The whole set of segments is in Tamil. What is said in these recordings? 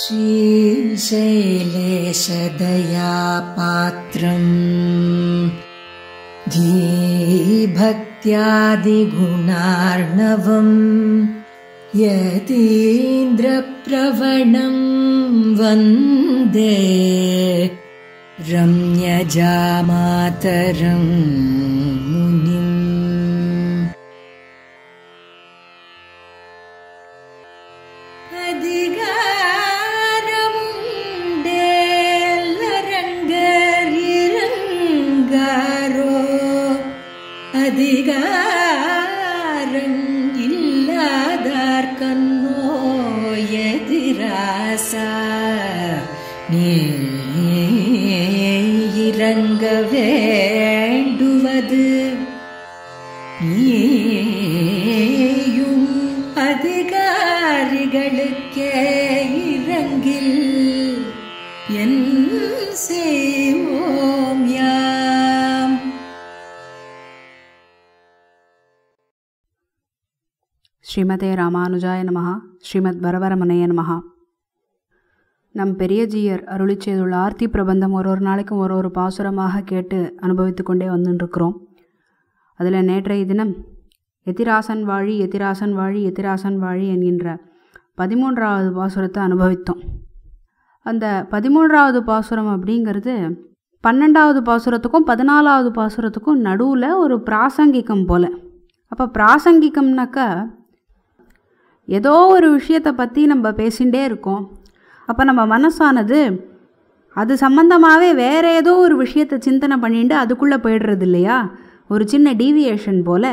श्रीशैलेशदया पात्रम् धीभक्त्यादिगुणार्णवम् यतीन्द्रप्रवणम् वन्दे रम्यजामातरम् அதிகாரம் இல்லாதார் கண்ணோ எதிராசா நீ இறங்க வேண்டுவது நீயும் அதிகாரிகளுக்கே ஸ்ரீமதே ராமானுஜாய நமஹா ஸ்ரீமத் பரவரமனையன் நமகா நம் பெரியஜியர் அருளி செய்துள்ள ஆர்த்தி பிரபந்தம் ஒரு ஒரு நாளைக்கும் ஒரு ஒரு பாசுரமாக கேட்டு அனுபவித்து கொண்டே வந்துருக்கிறோம் அதில் நேற்றைய தினம் எதிராசன் வாழி எதிராசன் வாழி எதிராசன் வாழி என்கின்ற பதிமூன்றாவது பாசுரத்தை அனுபவித்தோம் அந்த பதிமூன்றாவது பாசுரம் அப்படிங்கிறது பன்னெண்டாவது பாசுரத்துக்கும் பதினாலாவது பாசுரத்துக்கும் நடுவில் ஒரு பிராசங்கிகம் போல் அப்போ பிராசங்கிக்கம்னாக்கா ஏதோ ஒரு விஷயத்தை பற்றி நம்ம பேசிகிட்டே இருக்கோம் அப்போ நம்ம மனசானது அது சம்மந்தமாகவே வேறு ஏதோ ஒரு விஷயத்தை சிந்தனை பண்ணிட்டு அதுக்குள்ளே போயிடுறது இல்லையா ஒரு சின்ன டீவியேஷன் போல்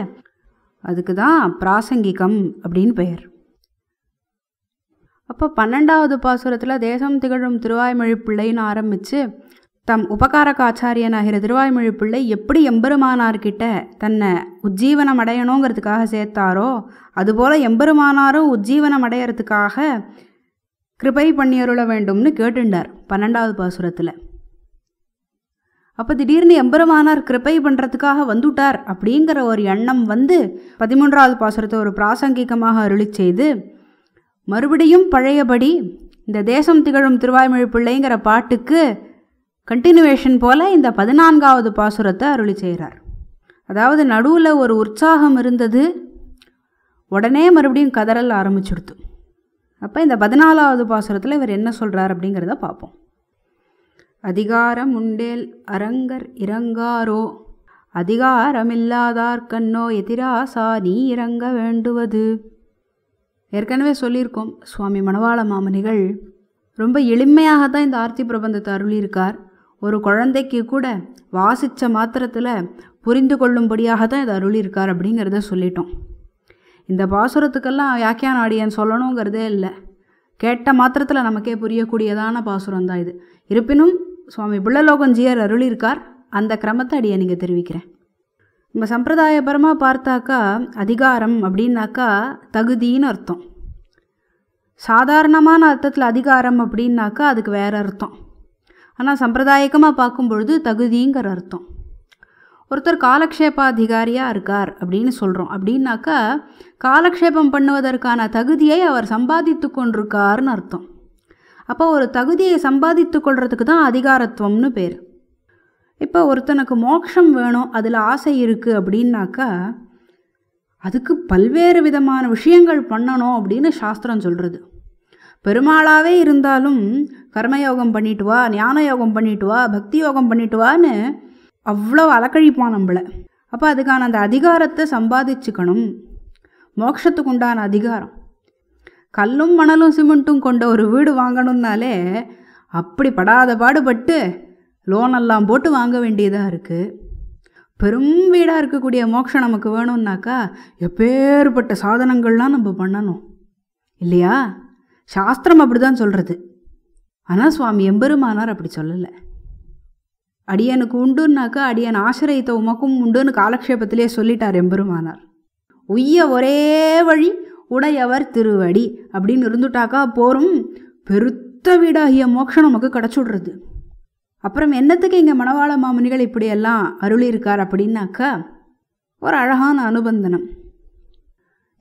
அதுக்கு தான் பிராசங்கிகம் அப்படின்னு பெயர் அப்போ பன்னெண்டாவது பாசுரத்தில் தேசம் திகழும் திருவாய்மொழி பிள்ளைன்னு ஆரம்பித்து தம் உபகாரகாச்சாரியனாகிற திருவாய்மொழி பிள்ளை எப்படி எம்பெருமானார்கிட்ட தன்னை உஜ்ஜீவனம் அடையணுங்கிறதுக்காக சேர்த்தாரோ அதுபோல் எம்பெருமானாரும் உஜ்ஜீவனம் அடையிறதுக்காக கிருபை பண்ணியருள வேண்டும்னு கேட்டுண்டார் பன்னெண்டாவது பாசுரத்தில் அப்போ திடீர்னு எம்பெருமானார் கிருப்பை பண்ணுறதுக்காக வந்துட்டார் அப்படிங்கிற ஒரு எண்ணம் வந்து பதிமூன்றாவது பாசுரத்தை ஒரு பிராசங்கிகமாக அருளி செய்து மறுபடியும் பழையபடி இந்த தேசம் திகழும் திருவாய்மொழி பிள்ளைங்கிற பாட்டுக்கு கண்டினியூவேஷன் போல் இந்த பதினான்காவது பாசுரத்தை அருளி செய்கிறார் அதாவது நடுவில் ஒரு உற்சாகம் இருந்தது உடனே மறுபடியும் கதறல் ஆரம்பிச்சுடுத்து அப்போ இந்த பதினாலாவது பாசுரத்தில் இவர் என்ன சொல்கிறார் அப்படிங்கிறத பார்ப்போம் அதிகாரம் உண்டேல் அரங்கர் இறங்காரோ அதிகாரமில்லாதார் கண்ணோ எதிராசா நீ இறங்க வேண்டுவது ஏற்கனவே சொல்லியிருக்கோம் சுவாமி மணவாள மாமனிகள் ரொம்ப எளிமையாக தான் இந்த ஆர்த்தி பிரபந்தத்தை அருளியிருக்கார் ஒரு குழந்தைக்கு கூட வாசித்த மாத்திரத்தில் புரிந்து கொள்ளும்படியாக தான் இதை அருளியிருக்கார் அப்படிங்கிறத சொல்லிட்டோம் இந்த பாசுரத்துக்கெல்லாம் வியாக்கியான ஆடியன் சொல்லணுங்கிறதே இல்லை கேட்ட மாத்திரத்தில் நமக்கே புரியக்கூடியதான பாசுரம் தான் இது இருப்பினும் சுவாமி புள்ளலோகஞ்சியர் அருளியிருக்கார் அந்த கிரமத்தை அடியை நீங்கள் தெரிவிக்கிறேன் நம்ம சம்பிரதாயபரமாக பார்த்தாக்கா அதிகாரம் அப்படின்னாக்கா தகுதின்னு அர்த்தம் சாதாரணமான அர்த்தத்தில் அதிகாரம் அப்படின்னாக்கா அதுக்கு வேறு அர்த்தம் ஆனால் சம்பிரதாயகமாக பார்க்கும் பொழுது தகுதிங்கிற அர்த்தம் ஒருத்தர் காலக்ஷேபாதிகாரியாக இருக்கார் அப்படின்னு சொல்கிறோம் அப்படின்னாக்கா காலக்ஷேபம் பண்ணுவதற்கான தகுதியை அவர் சம்பாதித்து கொண்டிருக்காருன்னு அர்த்தம் அப்போ ஒரு தகுதியை சம்பாதித்து கொள்றதுக்கு தான் அதிகாரத்துவம்னு பேர் இப்போ ஒருத்தனுக்கு மோட்சம் வேணும் அதில் ஆசை இருக்குது அப்படின்னாக்கா அதுக்கு பல்வேறு விதமான விஷயங்கள் பண்ணணும் அப்படின்னு சாஸ்திரம் சொல்கிறது பெருமாளாகவே இருந்தாலும் கர்மயோகம் பண்ணிட்டு வா ஞான யோகம் பண்ணிட்டு வா பக்தி யோகம் பண்ணிட்டு வான்னு அவ்வளோ அலக்கழிப்பான் நம்மளை அப்போ அதுக்கான அந்த அதிகாரத்தை சம்பாதிச்சுக்கணும் மோட்சத்துக்கு உண்டான அதிகாரம் கல்லும் மணலும் சிமெண்ட்டும் கொண்ட ஒரு வீடு வாங்கணும்னாலே அப்படி படாத பாடுபட்டு லோனெல்லாம் போட்டு வாங்க வேண்டியதாக இருக்குது பெரும் வீடாக இருக்கக்கூடிய மோட்சம் நமக்கு வேணும்னாக்கா எப்பேற்பட்ட சாதனங்கள்லாம் நம்ம பண்ணணும் இல்லையா சாஸ்திரம் அப்படி தான் சொல்கிறது ஆனால் சுவாமி எம்பெருமானார் அப்படி சொல்லலை அடியனுக்கு உண்டுன்னாக்கா அடியன் ஆசிரியத்தை உமக்கும் உண்டுன்னு காலக்ஷேபத்திலே சொல்லிட்டார் எம்பெருமானார் உய்ய ஒரே வழி உடையவர் திருவடி அப்படின்னு இருந்துட்டாக்கா போரும் பெருத்த வீடாகிய மோட்சம் நமக்கு கிடச்சுடுறது அப்புறம் என்னத்துக்கு இங்கே மணவாள மாமுனிகள் இப்படியெல்லாம் அருளியிருக்கார் அப்படின்னாக்கா ஒரு அழகான அனுபந்தனம்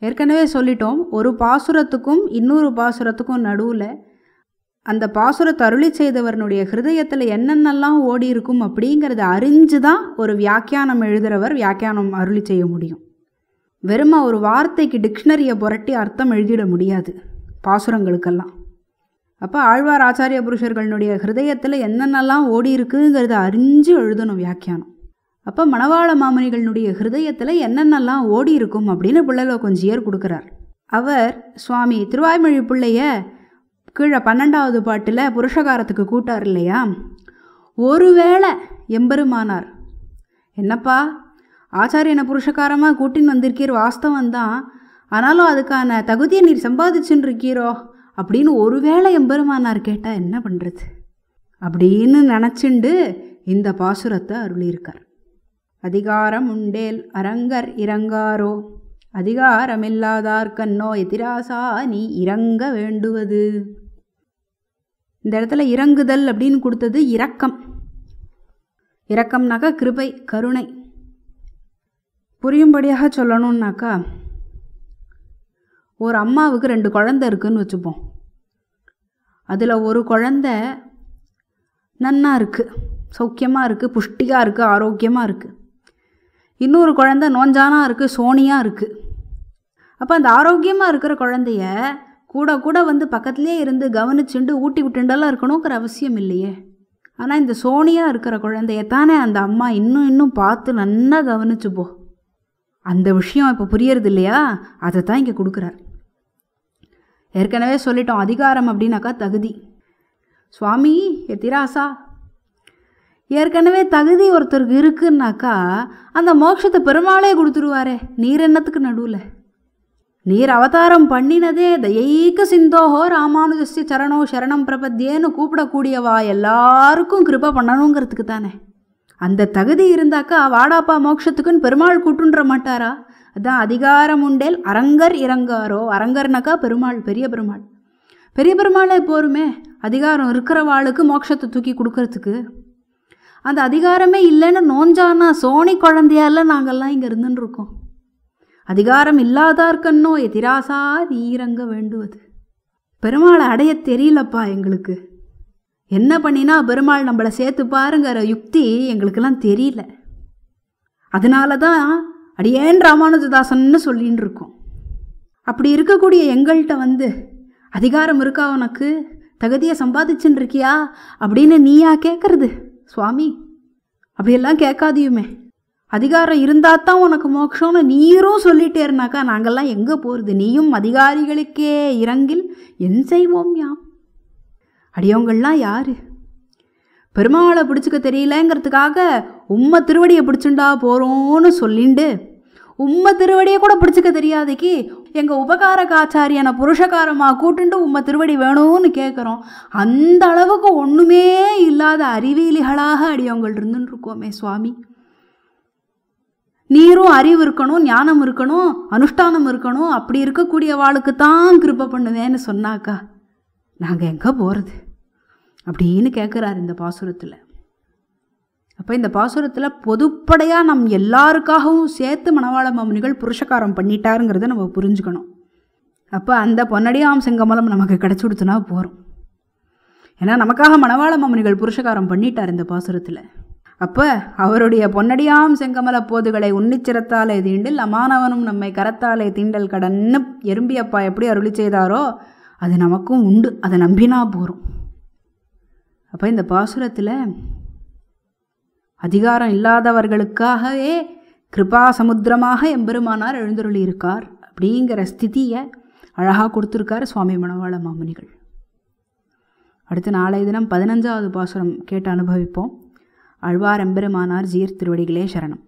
ஏற்கனவே சொல்லிட்டோம் ஒரு பாசுரத்துக்கும் இன்னொரு பாசுரத்துக்கும் நடுவில் அந்த பாசுரத்தை அருளி செய்தவர்னுடைய ஹிருதயத்தில் என்னென்னலாம் ஓடி இருக்கும் அப்படிங்கிறத அறிஞ்சு தான் ஒரு வியாக்கியானம் எழுதுகிறவர் வியாக்கியானம் அருளி செய்ய முடியும் வெறுமா ஒரு வார்த்தைக்கு டிக்ஷனரியை புரட்டி அர்த்தம் எழுதிட முடியாது பாசுரங்களுக்கெல்லாம் அப்போ ஆழ்வார் ஆச்சாரிய புருஷர்களுடைய ஹிருதயத்தில் என்னென்னலாம் ஓடி இருக்குங்கிறத அறிஞ்சு எழுதணும் வியாக்கியானம் அப்போ மணவாள மாமுனிகளினுடைய ஹிருதயத்தில் என்னென்னலாம் ஓடி இருக்கும் அப்படின்னு பிள்ளைல கொஞ்சியர் கொடுக்குறார் அவர் சுவாமி திருவாய்மொழி பிள்ளைய கீழே பன்னெண்டாவது பாட்டில் புருஷகாரத்துக்கு கூட்டார் இல்லையா ஒருவேளை எம்பெருமானார் என்னப்பா ஆச்சாரியனை புருஷகாரமாக கூட்டின்னு வந்திருக்கீர் வாஸ்தவம் தான் ஆனாலும் அதுக்கான தகுதியை நீர் சம்பாதிச்சுன்னு இருக்கீரோ அப்படின்னு ஒருவேளை எம்பெருமானார் கேட்டால் என்ன பண்ணுறது அப்படின்னு நினச்சிண்டு இந்த பாசுரத்தை அருளியிருக்கார் அதிகாரம் உண்டேல் அரங்கர் இறங்காரோ அதிகாரமில்லாதார்கண்ணோ எதிராசா நீ இறங்க வேண்டுவது இந்த இடத்துல இறங்குதல் அப்படின்னு கொடுத்தது இரக்கம் இரக்கம்னாக்கா கிருபை கருணை புரியும்படியாக சொல்லணும்னாக்கா ஒரு அம்மாவுக்கு ரெண்டு குழந்த இருக்குதுன்னு வச்சுப்போம் அதில் ஒரு குழந்த நன்னா இருக்குது சௌக்கியமாக இருக்குது புஷ்டியாக இருக்குது ஆரோக்கியமாக இருக்குது இன்னொரு குழந்த நோஞ்சானா இருக்குது சோனியாக இருக்குது அப்போ அந்த ஆரோக்கியமாக இருக்கிற குழந்தைய கூட கூட வந்து பக்கத்துலேயே இருந்து கவனிச்சுண்டு ஊட்டி விட்டுண்டெல்லாம் இருக்கணுங்கிற அவசியம் இல்லையே ஆனால் இந்த சோனியாக இருக்கிற குழந்தையத்தானே தானே அந்த அம்மா இன்னும் இன்னும் பார்த்து நல்லா கவனிச்சுப்போ அந்த விஷயம் இப்போ புரியறது இல்லையா அதை தான் இங்கே கொடுக்குறார் ஏற்கனவே சொல்லிட்டோம் அதிகாரம் அப்படின்னாக்கா தகுதி சுவாமி எத்திராசா ஏற்கனவே தகுதி ஒருத்தருக்கு இருக்குன்னாக்கா அந்த மோட்சத்தை பெருமாளே கொடுத்துருவாரே நீர் என்னத்துக்கு நடுவில் நீர் அவதாரம் பண்ணினதே தயைக்க சிந்தோஹோ ராமானுஜஸ்ய சரணோ சரணம் பிரபத்தியேன்னு கூப்பிடக்கூடியவா எல்லாருக்கும் கிருப பண்ணணுங்கிறதுக்கு தானே அந்த தகுதி இருந்தாக்கா வாடாப்பா மோட்சத்துக்குன்னு பெருமாள் கூட்டுன்ற மாட்டாரா அதான் அதிகாரம் உண்டேல் அரங்கர் இறங்காரோ அரங்கர்னாக்கா பெருமாள் பெரிய பெருமாள் பெரிய பெருமாளே போருமே அதிகாரம் இருக்கிற வாளுக்கு மோட்சத்தை தூக்கி கொடுக்கறதுக்கு அந்த அதிகாரமே இல்லைன்னு நோஞ்சானா சோனி குழந்தையால நாங்கள்லாம் இங்கே இருந்துருக்கோம் அதிகாரம் இல்லாதார்க்கன்னோ எதிராசா நீரங்க வேண்டுவது பெருமாளை அடைய தெரியலப்பா எங்களுக்கு என்ன பண்ணினா பெருமாள் நம்மளை சேர்த்து பாருங்கிற யுக்தி எங்களுக்கெல்லாம் தெரியல அதனால தான் அடியேன் ராமானுஜதாசன்னு சொல்லின்னு இருக்கோம் அப்படி இருக்கக்கூடிய எங்கள்கிட்ட வந்து அதிகாரம் இருக்கா உனக்கு தகுதியை சம்பாதிச்சுன்னு இருக்கியா அப்படின்னு நீயா கேட்குறது சுவாமி அப்படியெல்லாம் கேட்காதியுமே அதிகாரம் இருந்தால் தான் உனக்கு மோட்சம்னு நீரும் சொல்லிட்டேருனாக்கா நாங்கள்லாம் எங்கே போகிறது நீயும் அதிகாரிகளுக்கே இறங்கில் என் செய்வோம் யாம் அடியவங்கள்லாம் யார் பெருமாளை பிடிச்சிக்க தெரியலங்கிறதுக்காக உம்மை திருவடியை பிடிச்சுண்டா போகிறோன்னு சொல்லிண்டு உம்ம திருவடியை கூட பிடிச்சிக்க தெரியாதுக்கு எங்கள் உபகார காச்சாரியான புருஷகாரமாக கூட்டுண்டு உம்ம திருவடி வேணும்னு கேட்குறோம் அந்த அளவுக்கு ஒன்றுமே இல்லாத அறிவியலிகளாக அடியவங்கள் இருந்துருக்கோமே சுவாமி நீரும் அறிவு இருக்கணும் ஞானம் இருக்கணும் அனுஷ்டானம் இருக்கணும் அப்படி இருக்கக்கூடிய வாளுக்கு தான் கிருப்ப பண்ணுவேன்னு சொன்னாக்கா நாங்கள் எங்கே போகிறது அப்படின்னு கேட்குறாரு இந்த பாசுரத்தில் அப்போ இந்த பாசுரத்தில் பொதுப்படையாக நம் எல்லாருக்காகவும் சேர்த்து மணவாள மாமுனிகள் புருஷகாரம் பண்ணிட்டாருங்கிறத நம்ம புரிஞ்சுக்கணும் அப்போ அந்த பொன்னடியாம் செங்கமலம் நமக்கு கிடச்சி கொடுத்துனா போகிறோம் ஏன்னா நமக்காக மணவாள மாமுனிகள் புருஷகாரம் பண்ணிட்டார் இந்த பாசுரத்தில் அப்போ அவருடைய பொன்னடியாம் செங்கமல போதுகளை உன்னிச்சிரத்தாலே தீண்டில் அமானவனும் நம்மை கரத்தாலே தீண்டல் கடன்னு எறும்பியப்பா எப்படி அருளி செய்தாரோ அது நமக்கும் உண்டு அதை நம்பினா போகிறோம் அப்போ இந்த பாசுரத்தில் அதிகாரம் இல்லாதவர்களுக்காகவே கிருபா சமுத்திரமாக எம்பெருமானார் எழுந்தருளியிருக்கார் அப்படிங்கிற ஸ்திதியை அழகாக கொடுத்துருக்காரு சுவாமி மனவாள மாமுனிகள் அடுத்து நாளைய தினம் பதினஞ்சாவது பாசுரம் கேட்டு அனுபவிப்போம் அழ்வார் எம்பெருமானார் ஜீர் திருவடிகளே சரணம்